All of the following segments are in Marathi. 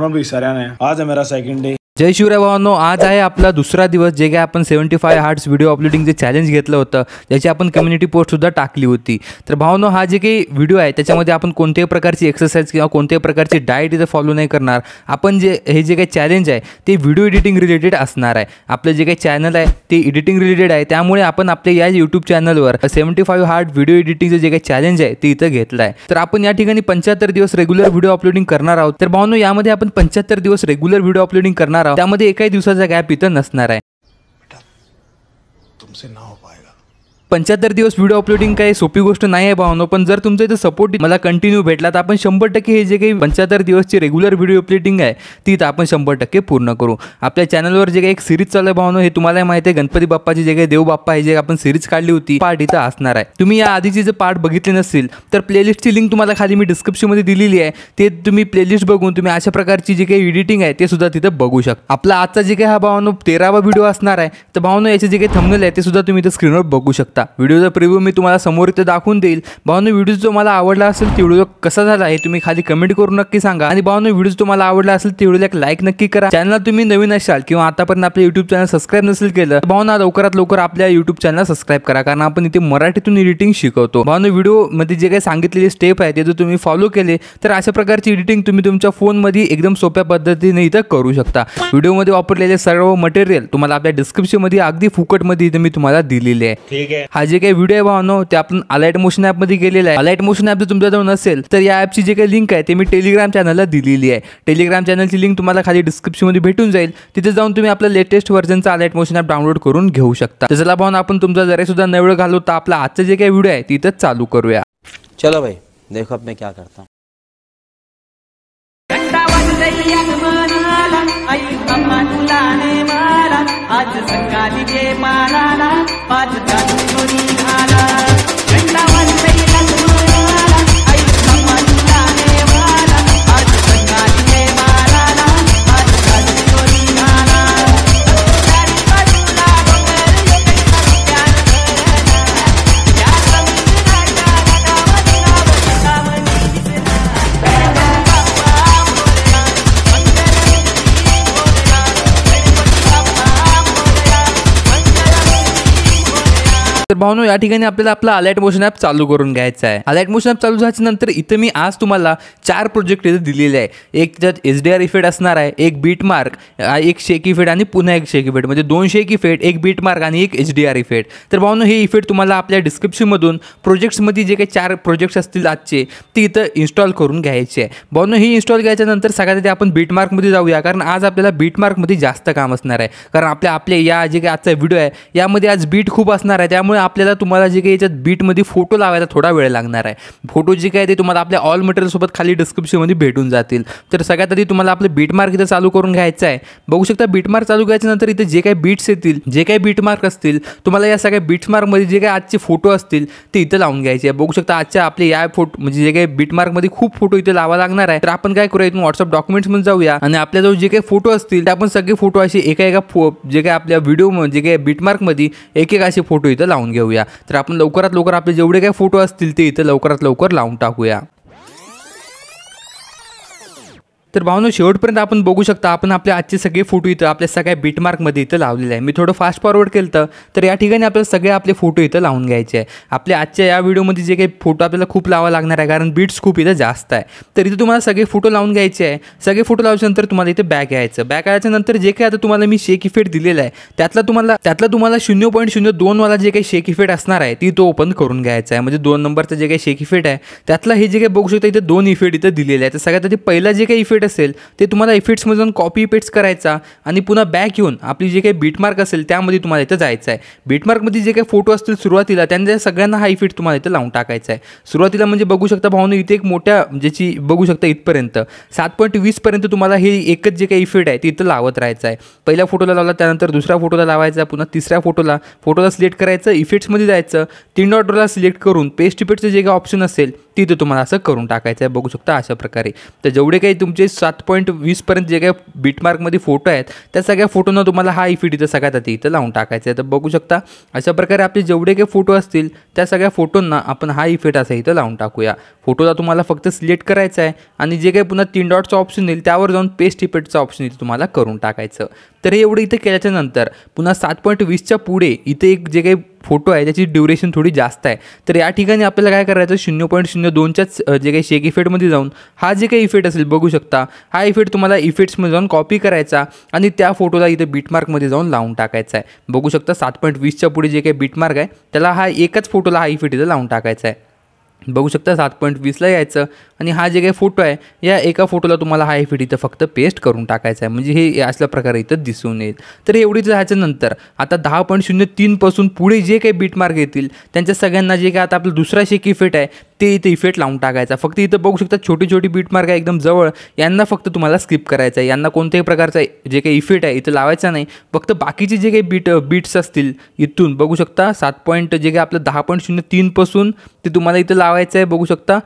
लोग भी है, आज है मेरा सेकंड डे जय शिवराय भावांनो आज आहे आपला दुसरा दिवस जे काही आपण seventy five hearts video uploading challenge घेतलं होतं ज्याची आपण कम्युनिटी पोस्टसुद्धा टाकली होती तर भावनो हा जे काही व्हिडिओ आहे त्याच्यामध्ये आपण कोणत्याही प्रकारची एक्सरसाइज किंवा कोणत्याही प्रकारची डाएट इथं फॉलो नाही करणार आपण जे हे जे काही चॅलेंज आहे ते व्हिडिओ एडिटिंग रिलेटेड असणार आहे आपलं जे काही चॅनल आहे ते एडिटिंग रिलेटेड आहे त्यामुळे आपण आपल्या या यूट्यूब चॅनलवर सेवन्टी फाईव्ह हार्ट व्हिडिओ एडिटिंगचं जे काही चॅलेंज आहे ते इथं घेतलं आहे तर आपण या ठिकाणी पंच्याहत्तर दिवस रेग्युलर व्हिडिओ अपलोडिंग करणार आहोत तर भावनो यामध्ये आपण पंच्याहत्तर दिवस रेग्युलर व्हिडिओ अपलोडिंग करणार त्यामध्ये एकाही दिवसाचा गॅप इथं नसणार आहे पंच्याहत्तर दिवस व्हिडिओ अपलोडिंग काही सोपी गोष्ट नाही आहे भावनो पण जर तुमचं इथं सपोर्ट मला कंटिन्यू भेटला तर आपण शंभर टक्के हे जे काही पंच्याहत्तर दिवसची रेग्युलर व्हिडिओ अपलोडिंग आहे ती आपण शंभर टक्के पूर्ण करू आपल्या चॅनलवर जे काही एक सिरीज चालू आहे भावनो हे तुम्हाला माहिती आहे गणपती बाप्पाची जे काही देव बाप्पा हे जे आपण सिरीज काढली होती पार्ट इथं असणार आहे तुम्ही या आधीची जर पार्ट बघितले नसतील तर प्लेलिस्टची लिंक तुम्हाला खाली मी डिस्क्रिप्शनमध्ये दिलेली आहे ते तुम्ही प्लेलिस्ट बघून तुम्ही अशा प्रकारची जी काही एडिटिंग आहे ते सुद्धा तिथं बघू शकता आपला आजचा जे काही हा भावनो तेरावा व्हिडिओ असणार आहे तर भावनो याचे जे काही थंबनेल आहे ते सुद्धा तुम्ही इथं स्क्रीनवर बघू शकता व्हिडिओचा प्रिव्ह्यू मी तुम्हाला समोर इथे दाखवून देईल भावनो व्हिडिओ तुम्हाला आवडला असेल ते व्हिडिओ कसा झाला आहे तुम्ही खाली कमेंट करून नक्की सांगा आणि भावनो व्हिडिओ तुम्हाला आवडला असेल ते व्हिडिओला एक लाईक नक्की करा चॅनल तुम्ही नवीन असाल किंवा आतापर्यंत आपल्या युट्यूब चॅनल सबस्क्राईब नसेल केलं भावना लवकरात लवकर आपल्या युट्यूब चॅनल सबस्क्राईब करा कारण आपण इथे मराठीतून एडिटिंग शिकवतो भावनो मध्ये जे काही सांगितलेले स्टेप आहे ते जर तुम्ही फॉलो केले तर अशा प्रकारची एडिटिंग तुम्ही तुमच्या फोनमध्ये एकदम सोप्या पद्धतीने इथं करू शकता व्हिडिओमध्ये वापरलेले सर्व मटेरियल तुम्हाला आपल्या डिस्क्रिप्शन मध्ये अगदी फुकटमध्ये इथे मी तुम्हाला दिलेले आहे ठीक आहे हा जे काही व्हिडिओ आहे नो ते आपण अलाइट मोशन ॲपमध्ये गेलेला आहे अलाइट मोशन ॲप जर तुमच्याजवळ नसेल तर या ॲपची जे काही लिंक आहे ते मी टेलिग्राम चॅनलला दिलेली आहे टेलिग्राम चॅनलची लिंक तुम्हाला खाली डिस्क्रिप्शनमध्ये भेटून जाईल तिथे जाऊन तुम्ही आपल्या लेटेस्ट व्हर्जनचा अलाइट मोशन ॲप डाउनलोड करून घेऊ शकता तर चला आपण तुमचा जरा सुद्धा नवळ घालू तर आपला आजचं जे काही व्हिडिओ आहे तिथंच चालू करूया चलो भाई देखो अब मैं क्या करता हूँ आज सकाळी जे माराला पाच तास घाला तर भावनो या ठिकाणी आपल्याला आपला अलर्ट मोशन ॲप चालू करून घ्यायचा आहे अलर्ट मोशन ॲप चालू झाल्यानंतर इथं मी आज तुम्हाला चार प्रोजेक्ट इथे दिलेले आहे एक त्याच्यात एच डी आर इफेक्ट असणार आहे एक बीट मार्क एक शेक इफेक्ट आणि पुन्हा एक शेक इफेक्ट म्हणजे दोन शेक इफेक्ट एक बीट मार्क आणि एक एच डी आर इफेक्ट तर भावनो हे इफेक्ट तुम्हाला आपल्या डिस्क्रिप्शनमधून प्रोजेक्ट्समध्ये जे काही चार प्रोजेक्ट्स असतील आजचे ते इथं इन्स्टॉल करून घ्यायचे आहे भावनो हे इन्स्टॉल घ्यायच्यानंतर सगळ्यात आधी आपण बीट मार्कमध्ये जाऊया कारण आज आपल्याला बीट मार्कमध्ये जास्त काम असणार आहे कारण आपल्या आपले या जे काही आजचा व्हिडिओ आहे यामध्ये आज बीट खूप असणार आहे त्यामुळे त्यामुळे आपल्याला तुम्हाला जे काही याच्यात बीटमध्ये फोटो लावायला थोडा वेळ लागणार आहे फोटो जे काय ते तुम्हाला आपल्या ऑल मटेरियलसोबत खाली डिस्क्रिप्शनमध्ये भेटून जातील तर सगळ्यात आधी तुम्हाला आपलं बीटमार्क इथं चालू करून घ्यायचं आहे बघू शकता बीटमार्क चालू घ्यायच्यानंतर इथे जे काही बीट्स येतील जे काही बीटमार्क असतील तुम्हाला या सगळ्या बीटमार्कमध्ये जे काही आजचे फोटो असतील ते इथं लावून घ्यायचे आहे बघू शकता आजच्या आपले या फोटो म्हणजे जे काही बीटमार्कमध्ये खूप फोटो इथे लावा लागणार आहे तर आपण काय करूया इथून व्हॉट्सअप डॉक्युमेंट्समध्ये जाऊया आणि आपल्याजवळ जे काही फोटो असतील ते आपण सगळे फोटो असे एका एका फो जे काही आपल्या व्हिडिओ जे काही बीटमार्कमध्ये एक एक असे फोटो इथं लावून लावून घेऊया तर आपण लवकरात लवकर आपले जेवढे काही फोटो असतील ते इथे लवकरात लवकर लावून टाकूया तर भावनो शेवटपर्यंत आपण बघू शकता आपण आपले आजचे सगळे फोटो इथं आपल्या सगळ्या बीटमार्कमध्ये इथं लावलेले आहे मी थोडं फास्ट फॉरवर्ड केलं तर या ठिकाणी आपल्याला सगळे आपले फोटो इथं लावून घ्यायचे आहे आपल्या आजच्या या व्हिडिओमध्ये जे काही फोटो आपल्याला खूप लावा लागणार आहे कारण बीट्स खूप इथं जास्त आहे तर इथं तुम्हाला सगळे फोटो लावून घ्यायचे आहे सगळे फोटो लावल्यानंतर तुम्हाला इथे बॅक यायचं बॅक यायच्यानंतर जे काही आता तुम्हाला मी शेक इफेक्ट दिलेला आहे त्यातला तुम्हाला त्यातला तुम्हाला शून्य पॉईंट शून्य दोनवाला जे काही शेक इफेक्ट असणार आहे ती तो ओपन करून घ्यायचा आहे म्हणजे दोन नंबरचं जे काही शेक इफेक्ट आहे त्यातला हे जे काही बघू शकता इथे दोन इफेक्ट इथं दिलेले आहे तर सगळ्यात आधी पहिला जे काही इफेक्ट असेल ते तुम्हाला इफिट्समधून कॉपी पेट्स करायचा आणि पुन्हा बॅक येऊन आपली जे काही बीटमार्क असेल त्यामध्ये तुम्हाला इथं जायचं आहे बीटमार्कमध्ये जे काही फोटो असतील सुरुवातीला त्यांच्या सगळ्यांना हा इफिट तुम्हाला इथं लावून टाकायचा आहे सुरुवातीला म्हणजे बघू शकता भावना इथे एक मोठ्या ज्याची बघू शकता इथपर्यंत सात पॉईंट वीसपर्यंत तुम्हाला हे एकच जे काही इफेक्ट आहे ते इथं लावत राहायचं आहे पहिल्या फोटोला लावला त्यानंतर दुसऱ्या फोटोला लावायचा पुन्हा तिसऱ्या फोटोला फोटोला सिलेक्ट करायचं इफेक्ट्समध्ये जायचं तीन डॉटरला सिलेक्ट करून पेस्ट इफेक्टचं जे काही ऑप्शन असेल तिथं तुम्हाला असं करून टाकायचं आहे बघू शकता अशा प्रकारे तर जेवढे काही तुमचे सात पॉईंट वीसपर्यंत जे काही बीटमार्कमध्ये फोटो आहेत त्या सगळ्या फोटोंना तुम्हाला हा इफेक्ट e इथं सगळ्यात आधी इथं लावून टाकायचं आहे तर बघू शकता अशा प्रकारे आपले जेवढे काही फोटो असतील त्या सगळ्या फोटोंना आपण हा इफेक्ट e असा इथं लावून टाकूया फोटोला तुम्हाला फक्त सिलेक्ट करायचा आहे आणि जे काही पुन्हा तीन डॉटचं ऑप्शन येईल त्यावर जाऊन पेस्ट इफेक्टचं ऑप्शन इथे तुम्हाला करून टाकायचं तर हे एवढं इथे केल्याच्या नंतर पुन्हा सात पॉईंट वीसच्या पुढे इथे एक जे काही फोटो आहे त्याची ड्युरेशन थोडी जास्त आहे तर या ठिकाणी आपल्याला काय करायचं शून्य पॉईंट शून्य दोनच्याच जे काही शेक इफेक्टमध्ये जाऊन हा जे काही इफेक्ट असेल बघू शकता हा इफेक्ट तुम्हाला इफेक्ट्समध्ये जाऊन कॉपी करायचा आणि त्या फोटोला इथे बीटमार्कमध्ये जाऊन लावून टाकायचा आहे बघू शकता सात पॉईंट वीसच्या पुढे जे काही बीटमार्क आहे त्याला हा एकाच फोटोला हा इफेक्ट इथे लावून टाकायचा आहे बघू शकता सात पॉईंट वीसला यायचं आणि हा जे काही फोटो आहे या एका फोटोला तुम्हाला हा एफ इथं फक्त पेस्ट करून टाकायचा आहे म्हणजे हे असल्या प्रकारे इथं दिसून येईल तर एवढीच राहायचं नंतर आता दहा पॉईंट शून्य तीनपासून पुढे जे काही बीट मार्क येतील त्यांच्या सगळ्यांना जे काय आता आपलं दुसरा शेक इफेक्ट आहे ते इथे इफेक्ट लावून टाकायचा फक्त इथं बघू शकता छोटी छोटी बीट मार्क आहे एकदम जवळ यांना फक्त तुम्हाला स्किप करायचं आहे यांना कोणत्याही प्रकारचा जे काही इफेक्ट आहे इथं लावायचा नाही फक्त बाकीचे जे काही बीट बीट्स असतील इथून बघू शकता सात पॉईंट जे काही आपलं दहा पॉईंट शून्य तीनपासून ते तुम्हाला इथं लावा लावायचं आहे बघू शकता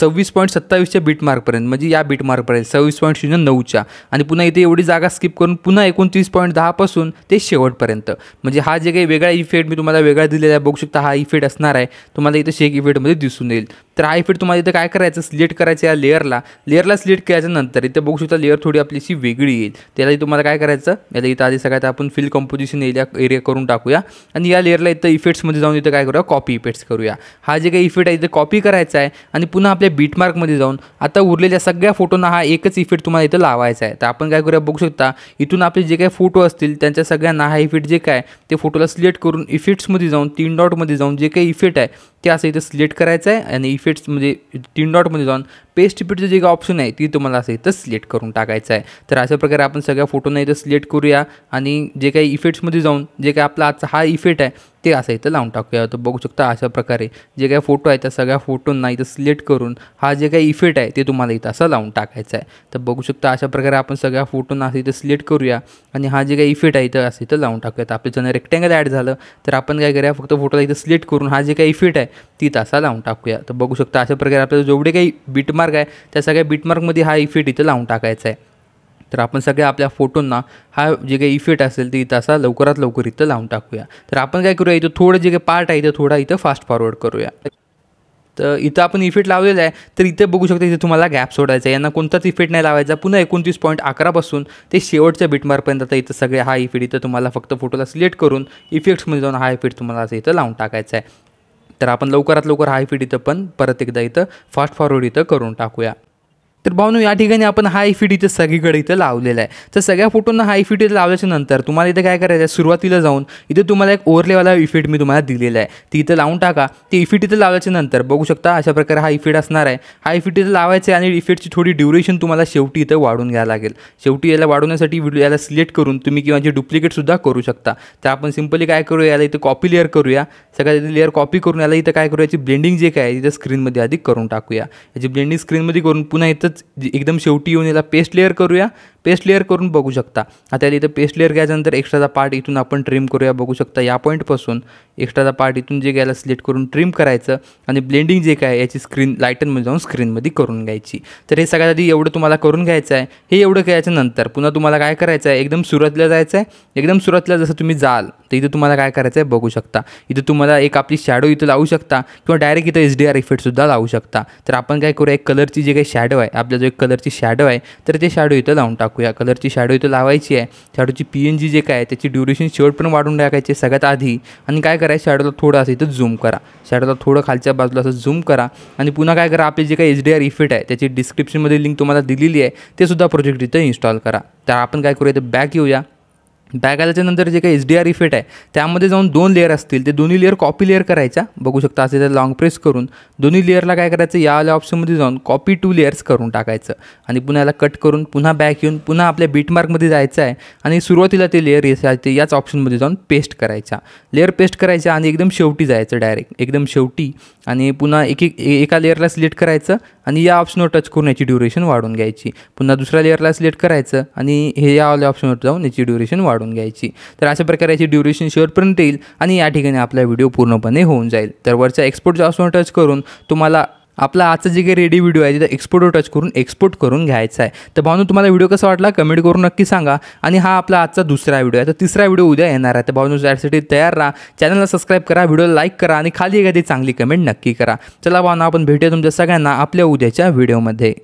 सव्वीस पॉईंट सत्तावीसच्या बीटमार्कपर्यंत म्हणजे या बीटमार्कपर्यंत सव्वीस पॉईंट शून्य नऊच्या आणि पुन्हा इथे एवढी जागा स्किप करून पुन्हा एकोणतीस पॉईंट दहापासून ते शेवटपर्यंत म्हणजे हा जे काही वेगळा इफेक्ट मी तुम्हाला वेगळा दिलेला आहे बघू शकता हा इफेक्ट असणार आहे तुम्हाला इथे शेक इफेक्टमध्ये दिसून येईल तर हा इफेक्ट तुम्हाला इथं काय करायचं सिलेक्ट करायचं या लेअरला लेअरला सिलेक्ट करायचं नंतर इथं बघू शकता लेअर थोडी आपलीशी वेगळी येईल त्याला तुम्हाला काय करायचं याला इथं आधी सगळ्यात आपण फिल कॉम्पोजिशन एरिया एरिया करून टाकूया आणि या लेअरला इथं इफेक्ट्समध्ये जाऊन इथं काय करूया कॉपी इफेक्ट्स करूया हा जे काही इफेक्ट आहे इथं कॉपी करायचा आहे आणि पुन्हा आपल्या बीटमार्कमध्ये जाऊन आता उरलेल्या सगळ्या फोटोंना हा एकच इफेक्ट तुम्हाला इथं लावायचा आहे तर आपण काय करूया बघू शकता इथून आपले जे काही फोटो असतील त्यांच्या सगळ्यांना हा इफेक्ट जे काय ते फोटोला सिलेक्ट करून इफेक्ट्समध्ये जाऊन तीन डॉटमध्ये जाऊन जे काही इफेक्ट आहे ते असं इथं सिलेक्ट करायचं आहे आणि इफेक्ट्स म्हणजे तीन डॉटमध्ये जाऊन पेस्ट इफेक्टचं जे काही ऑप्शन आहे ती तुम्हाला असं इथं सिलेक्ट करून टाकायचं आहे तर अशा प्रकारे आपण सगळ्या फोटोंना इथं सिलेक्ट करूया आणि जे काही इफेक्ट्समध्ये जाऊन जे काही आपला आजचा हा इफेक्ट आहे ते असं इथं लावून टाकूया तर बघू शकता अशा प्रकारे जे काही फोटो आहे त्या सगळ्या फोटोंना इथं सिलेक्ट करून हा जे काही इफेक्ट आहे ते तुम्हाला इथं असं लावून टाकायचं आहे तर बघू शकता अशा प्रकारे आपण सगळ्या फोटोंना असं इथं सिलेक्ट करूया आणि हा जे काही इफेक्ट आहे इथं असं इथं लावून टाकूया तर आपलं जण रेक्टँगल ॲड झालं तर आपण काय करूया फक्त फोटोला इथं सिलेक्ट करून हा जे काही इफेक्ट आहे तिथं असा लावून टाकूया तर बघू शकता अशा प्रकारे आपल्याला जेवढे काही बीटमार्क आहे त्या सगळ्या बीटमार्कमध्ये हा इफेक्ट इथं लावून टाकायचा आहे तर आपण सगळ्या आपल्या फोटोंना हा जे काही इफेक्ट असेल ते इथं असा लवकरात लवकर इथं लावून टाकूया तर आपण काय करूया इथं थोडं जे काही पार्ट आहे इथं थोडा इथं फास्ट फॉरवर्ड करूया तर इथं आपण इफेक्ट लावलेला आहे तर इथं बघू शकता इथे तुम्हाला गॅप सोडायचा आहे यांना कोणताच इफेक्ट नाही लावायचा पुन्हा एकोणतीस पॉईंट अकरापासून ते शेवटच्या बिटमारपर्यंत आता इथं सगळे हा इफेक्ट इथं तुम्हाला फक्त फोटोला सिलेक्ट करून इफेक्ट्समध्ये जाऊन हा इफेक्ट तुम्हाला असं इथं लावून टाकायचा आहे तर आपण लवकरात लवकर हा इफेक्ट इथं पण परत एकदा इथं फास्ट फॉरवर्ड इथं करून टाकूया तर भावनो या ठिकाणी आपण हाय फिट इथं सगळीकडे इथं लावलेलं आहे तर सगळ्या फोटोंना हाय फिट इथे लावल्याच्या नंतर तुम्हाला इथं काय करायचं आहे सुरुवातीला जाऊन इथं तुम्हाला एक ओव्हरलेवाला इफेक्ट मी तुम्हाला दिलेला आहे ती इथं लावून टाका ते इफेक्ट इथं लावल्याच्या नंतर बघू शकता अशा प्रकारे हा इफेक्ट असणार आहे हाय फिट इथं लावायचं आहे आणि इफेक्टची थोडी ड्युरेशन तुम्हाला शेवटी इथं वाढून घ्यावं लागेल शेवटी याला वाढवण्यासाठी व्हिडिओ याला सिलेक्ट करून तुम्ही किंवा जे डुप्लिकेटसुद्धा करू शकता तर आपण सिम्पली काय करू याला इथं कॉपी लेअर करूया सगळ्यात लेअर कॉपी करून याला इथं काय करू याची ब्लेंडिंग जे काय इथं स्क्रीनमध्ये आधी करून टाकूया याची ब्लेंडिंग स्क्रीनमध्ये करून पुन्हा इथं एकदम शेवटी येऊन याला पेस्ट लेअर करूया पेस्ट लेअर करून बघू शकता आता इथं पेस्ट लेअर घ्यायच्यानंतर एक्स्ट्राचा पार्ट इथून आपण ट्रिम करूया बघू शकता या पॉईंटपासून एक्स्ट्राचा पार्ट इथून जे घ्यायला सिलेक्ट करून ट्रिम करायचं आणि ब्लेंडिंग जे काय याची स्क्रीन लायटनमध्ये जाऊन स्क्रीनमध्ये करून घ्यायची तर हे सगळ्यात आधी एवढं तुम्हाला करून घ्यायचं आहे हे एवढं घ्यायचं नंतर पुन्हा तुम्हाला काय करायचं आहे एकदम सुरतला जायचं आहे एकदम सुरतला जसं तुम्ही जाल तर इथं तुम्हाला काय करायचं आहे बघू शकता इथं तुम्हाला एक आपली शॅडो इथं लावू शकता किंवा डायरेक्ट इथं एच डी आर इफेक्टसुद्धा लावू शकता तर आपण काय करूया एक कलरची जे काही शॅडो आहे आपल्या जो एक कलरची शॅडो आहे तर ते शॅडो इथं लावून टाकूया कलरची शॅडो इथं लावायची आहे शॅडोची पी एन जी जे काय आहे त्याची ड्युरेशन शेवट पण वाढून टाकायची सगळ्यात आधी आणि काय करायचं शॅडोला थोडं असं इथं झूम करा शॅडोला थोडं खालच्या बाजूला असं झूम करा आणि पुन्हा काय करा आपली जे काही एच डी आर इफेक्ट आहे त्याची डिस्क्रिप्शनमध्ये लिंक तुम्हाला दिलेली आहे ते सुद्धा प्रोजेक्ट इथं इन्स्टॉल करा तर आपण काय करूया इथं बॅक येऊया बॅग आल्याच्यानंतर जे काही एच डी आर इफेक्ट आहे त्यामध्ये जाऊन दोन लेअर असतील ते दोन्ही लेअर कॉपी लेअर करायच्या बघू शकता असे त्या लाँग प्रेस करून दोन्ही लेअरला काय करायचं यावाल्या ऑप्शनमध्ये जाऊन कॉपी टू लेअर्स करून टाकायचं आणि पुन्हा याला कट करून पुन्हा बॅक येऊन पुन्हा आपल्या बीटमार्कमध्ये जायचं आहे आणि सुरुवातीला ते लेअर ते याच ऑप्शनमध्ये जाऊन पेस्ट करायच्या लेअर पेस्ट करायच्या आणि एकदम शेवटी जायचं डायरेक्ट एकदम शेवटी आणि पुन्हा एक एका लेअरला सिलेक्ट करायचं आणि या ऑप्शनवर टच करून याची ड्युरेशन वाढून घ्यायची पुन्हा दुसऱ्या लेअरला सिलेक्ट करायचं आणि हे यावाल्या ऑप्शनवर जाऊन याची ड्युरेशन वाढून घ्यायची तर अशा प्रकारे याची ड्युरेशन शेअरपर्यंत येईल आणि या ठिकाणी आपला व्हिडिओ पूर्णपणे होऊन जाईल तर वरच्या एक्सपोर्टच्या ऑप्शनवर टच करून तुम्हाला आपला आजचा जे काही रेडी व्हिडिओ आहे तिथे एक्सपोर्टवर टच करून एक्सपोर्ट करून घ्यायचा आहे तर भावनो तुम्हाला व्हिडिओ कसा वाटला कमेंट करून नक्की सांगा आणि हा आपला आजचा दुसरा व्हिडिओ आहे तर तिसरा व्हिडिओ उद्या येणार आहे तर भावनो त्यासाठी तयार राहा चॅनलला सबस्क्राईब करा व्हिडिओला लाईक करा आणि खाली एखादी चांगली कमेंट नक्की करा चला भाऊना आपण भेटूया तुमच्या सगळ्यांना आपल्या उद्याच्या व्हिडिओमध्ये